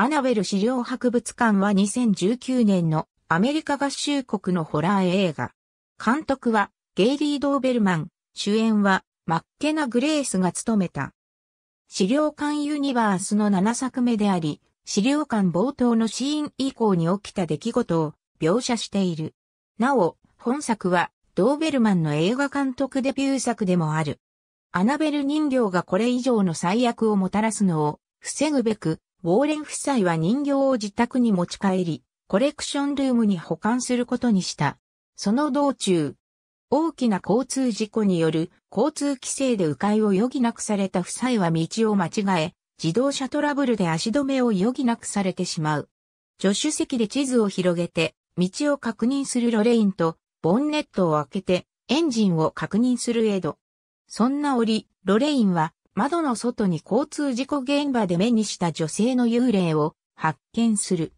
アナベル資料博物館は2019年のアメリカ合衆国のホラー映画。監督はゲイリー・ドーベルマン、主演はマッケナ・グレースが務めた。資料館ユニバースの7作目であり、資料館冒頭のシーン以降に起きた出来事を描写している。なお、本作はドーベルマンの映画監督デビュー作でもある。アナベル人形がこれ以上の最悪をもたらすのを防ぐべく、ウォーレン夫妻は人形を自宅に持ち帰り、コレクションルームに保管することにした。その道中、大きな交通事故による交通規制で迂回を余儀なくされた夫妻は道を間違え、自動車トラブルで足止めを余儀なくされてしまう。助手席で地図を広げて、道を確認するロレインと、ボンネットを開けて、エンジンを確認するエド。そんな折、ロレインは、窓の外に交通事故現場で目にした女性の幽霊を発見する。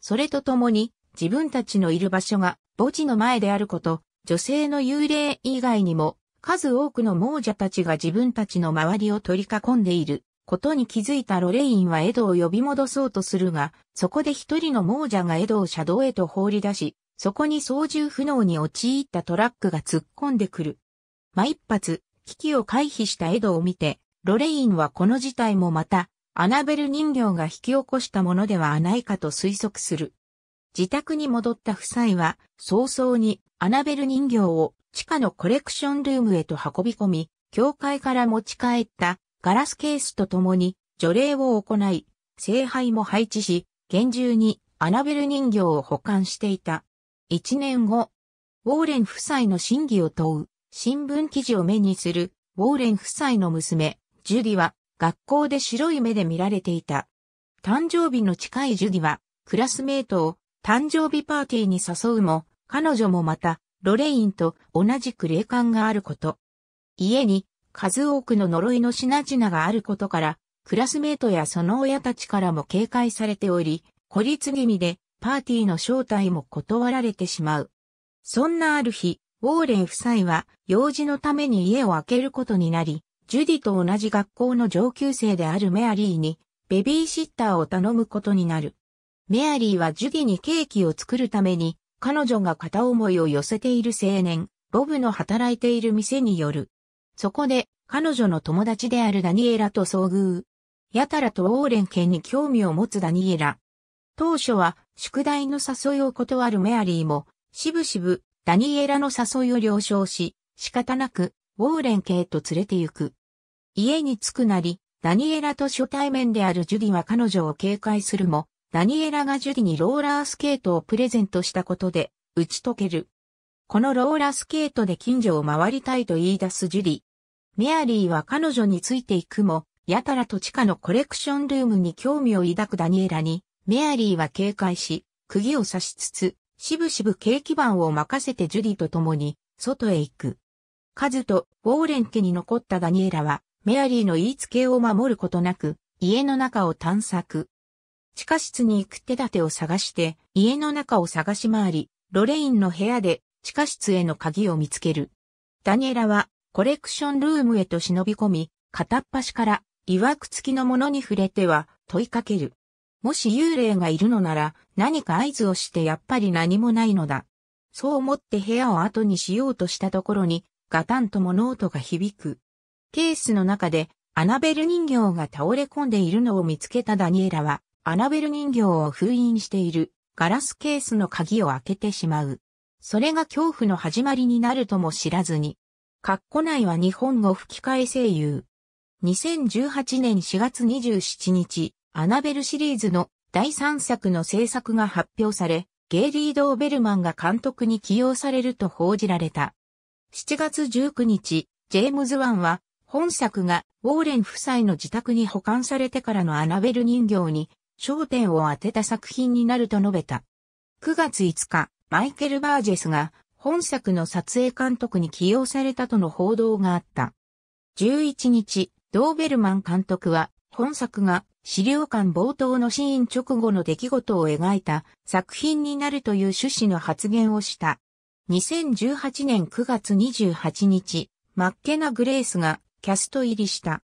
それとともに自分たちのいる場所が墓地の前であること、女性の幽霊以外にも数多くの亡者たちが自分たちの周りを取り囲んでいることに気づいたロレインはエドを呼び戻そうとするが、そこで一人の亡者がエドを車道へと放り出し、そこに操縦不能に陥ったトラックが突っ込んでくる。ま一発、危機を回避したエドを見て、ロレインはこの事態もまた、アナベル人形が引き起こしたものではないかと推測する。自宅に戻った夫妻は、早々にアナベル人形を地下のコレクションルームへと運び込み、教会から持ち帰ったガラスケースと共に除霊を行い、聖杯も配置し、厳重にアナベル人形を保管していた。一年後、ウォーレン夫妻の真偽を問う新聞記事を目にするウォーレン夫妻の娘、ジュディは学校で白い目で見られていた。誕生日の近いジュディはクラスメートを誕生日パーティーに誘うも、彼女もまたロレインと同じく霊感があること。家に数多くの呪いの品々があることから、クラスメートやその親たちからも警戒されており、孤立気味でパーティーの招待も断られてしまう。そんなある日、ウォーレン夫妻は用事のために家を空けることになり、ジュディと同じ学校の上級生であるメアリーにベビーシッターを頼むことになる。メアリーはジュディにケーキを作るために彼女が片思いを寄せている青年、ボブの働いている店による。そこで彼女の友達であるダニエラと遭遇。やたらとウォーレン家に興味を持つダニエラ。当初は宿題の誘いを断るメアリーも、しぶしぶダニエラの誘いを了承し、仕方なく、ウォーレン家へと連れて行く。家に着くなり、ダニエラと初対面であるジュディは彼女を警戒するも、ダニエラがジュディにローラースケートをプレゼントしたことで、打ち解ける。このローラースケートで近所を回りたいと言い出すジュディ。メアリーは彼女についていくも、やたらと地下のコレクションルームに興味を抱くダニエラに、メアリーは警戒し、釘を刺しつつ、しぶしぶ景気番を任せてジュディと共に、外へ行く。カズとウォーレン家に残ったダニエラは、メアリーの言いつけを守ることなく、家の中を探索。地下室に行く手立てを探して、家の中を探し回り、ロレインの部屋で地下室への鍵を見つける。ダニエラはコレクションルームへと忍び込み、片っ端から、曰く付きのものに触れては問いかける。もし幽霊がいるのなら何か合図をしてやっぱり何もないのだ。そう思って部屋を後にしようとしたところにガタンと物音が響く。ケースの中でアナベル人形が倒れ込んでいるのを見つけたダニエラはアナベル人形を封印しているガラスケースの鍵を開けてしまう。それが恐怖の始まりになるとも知らずに。カッコ内は日本語吹き替え声優。2018年4月27日、アナベルシリーズの第3作の制作が発表され、ゲイリー・ドーベルマンが監督に起用されると報じられた。7月19日、ジェームズ・ワンは、本作がウォーレン夫妻の自宅に保管されてからのアナベル人形に焦点を当てた作品になると述べた。9月5日、マイケル・バージェスが本作の撮影監督に起用されたとの報道があった。11日、ドーベルマン監督は本作が資料館冒頭のシーン直後の出来事を描いた作品になるという趣旨の発言をした。2018年9月28日、マッケナ・グレースがキャスト入りした。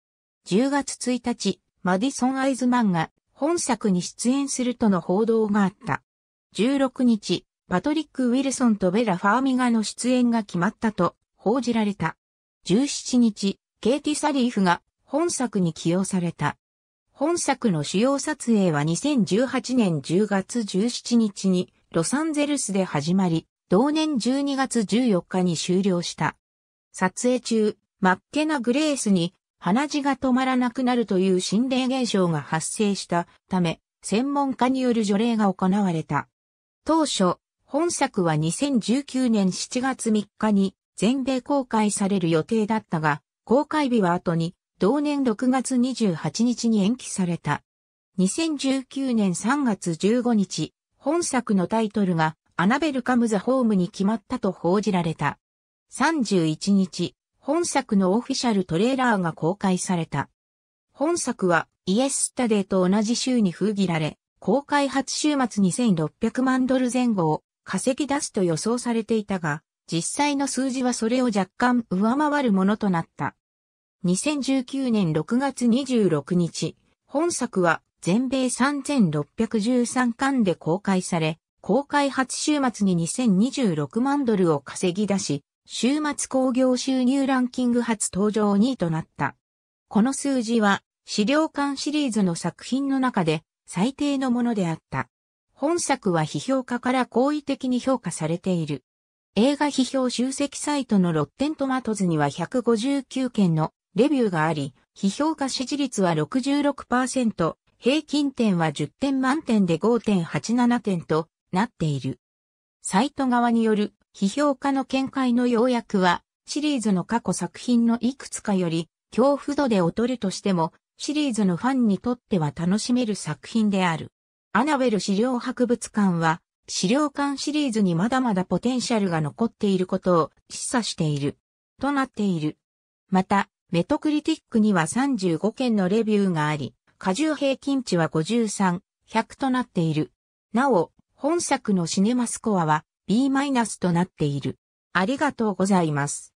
10月1日、マディソン・アイズマンが本作に出演するとの報道があった。16日、パトリック・ウィルソンとベラ・ファーミガの出演が決まったと報じられた。17日、ケイティ・サリーフが本作に起用された。本作の主要撮影は2018年10月17日にロサンゼルスで始まり、同年12月14日に終了した。撮影中、マッケナ・グレースに鼻血が止まらなくなるという心霊現象が発生したため、専門家による除霊が行われた。当初、本作は2019年7月3日に全米公開される予定だったが、公開日は後に同年6月28日に延期された。2019年3月15日、本作のタイトルがアナベルカムザホームに決まったと報じられた。31日、本作のオフィシャルトレーラーが公開された。本作はイエスタデーと同じ週に封切られ、公開初週末2600万ドル前後を稼ぎ出すと予想されていたが、実際の数字はそれを若干上回るものとなった。2019年6月26日、本作は全米3613巻で公開され、公開初週末に2026万ドルを稼ぎ出し、週末興行収入ランキング初登場2位となった。この数字は資料館シリーズの作品の中で最低のものであった。本作は批評家から好意的に評価されている。映画批評集積サイトのロッテントマトズには159件のレビューがあり、批評価支持率は66%、平均点は10点満点で5.87点となっている。サイト側による批評家の見解の要約は、シリーズの過去作品のいくつかより、恐怖度で劣るとしても、シリーズのファンにとっては楽しめる作品である。アナベル資料博物館は、資料館シリーズにまだまだポテンシャルが残っていることを示唆している。となっている。また、メトクリティックには35件のレビューがあり、過重平均値は53、100となっている。なお、本作のシネマスコアは B- となっている。ありがとうございます。